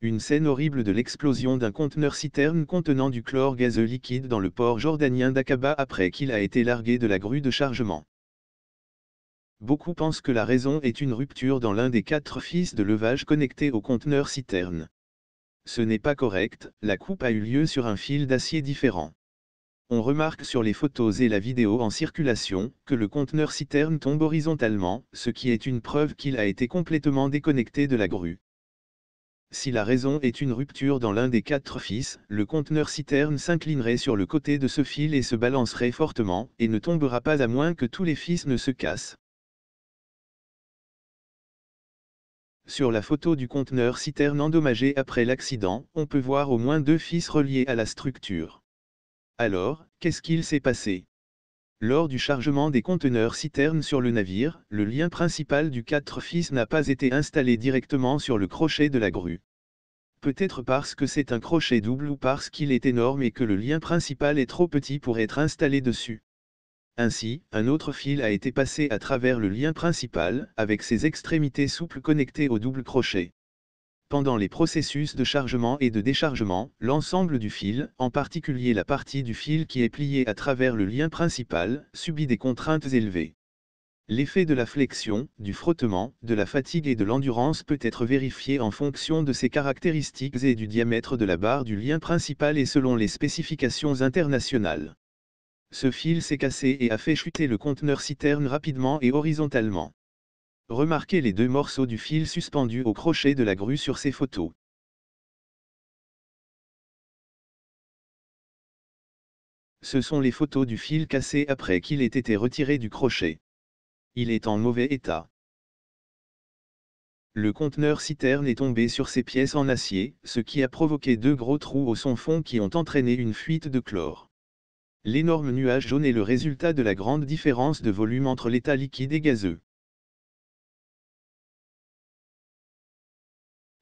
une scène horrible de l'explosion d'un conteneur citerne contenant du chlore gazeux liquide dans le port jordanien d'Aqaba après qu'il a été largué de la grue de chargement. Beaucoup pensent que la raison est une rupture dans l'un des quatre fils de levage connectés au conteneur citerne. Ce n'est pas correct, la coupe a eu lieu sur un fil d'acier différent. On remarque sur les photos et la vidéo en circulation que le conteneur citerne tombe horizontalement, ce qui est une preuve qu'il a été complètement déconnecté de la grue. Si la raison est une rupture dans l'un des quatre fils, le conteneur citerne s'inclinerait sur le côté de ce fil et se balancerait fortement, et ne tombera pas à moins que tous les fils ne se cassent. Sur la photo du conteneur citerne endommagé après l'accident, on peut voir au moins deux fils reliés à la structure. Alors, qu'est-ce qu'il s'est passé lors du chargement des conteneurs citernes sur le navire, le lien principal du 4 fils n'a pas été installé directement sur le crochet de la grue. Peut-être parce que c'est un crochet double ou parce qu'il est énorme et que le lien principal est trop petit pour être installé dessus. Ainsi, un autre fil a été passé à travers le lien principal, avec ses extrémités souples connectées au double crochet pendant les processus de chargement et de déchargement, l'ensemble du fil, en particulier la partie du fil qui est pliée à travers le lien principal, subit des contraintes élevées. L'effet de la flexion, du frottement, de la fatigue et de l'endurance peut être vérifié en fonction de ses caractéristiques et du diamètre de la barre du lien principal et selon les spécifications internationales. Ce fil s'est cassé et a fait chuter le conteneur citerne rapidement et horizontalement. Remarquez les deux morceaux du fil suspendu au crochet de la grue sur ces photos. Ce sont les photos du fil cassé après qu'il ait été retiré du crochet. Il est en mauvais état. Le conteneur citerne est tombé sur ses pièces en acier, ce qui a provoqué deux gros trous au son fond qui ont entraîné une fuite de chlore. L'énorme nuage jaune est le résultat de la grande différence de volume entre l'état liquide et gazeux.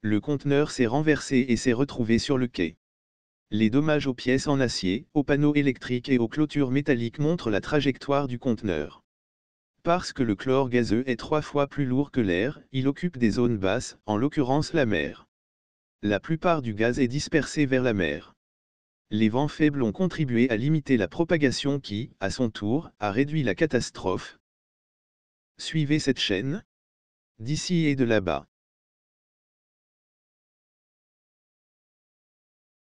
Le conteneur s'est renversé et s'est retrouvé sur le quai. Les dommages aux pièces en acier, aux panneaux électriques et aux clôtures métalliques montrent la trajectoire du conteneur. Parce que le chlore gazeux est trois fois plus lourd que l'air, il occupe des zones basses, en l'occurrence la mer. La plupart du gaz est dispersé vers la mer. Les vents faibles ont contribué à limiter la propagation qui, à son tour, a réduit la catastrophe. Suivez cette chaîne. D'ici et de là-bas.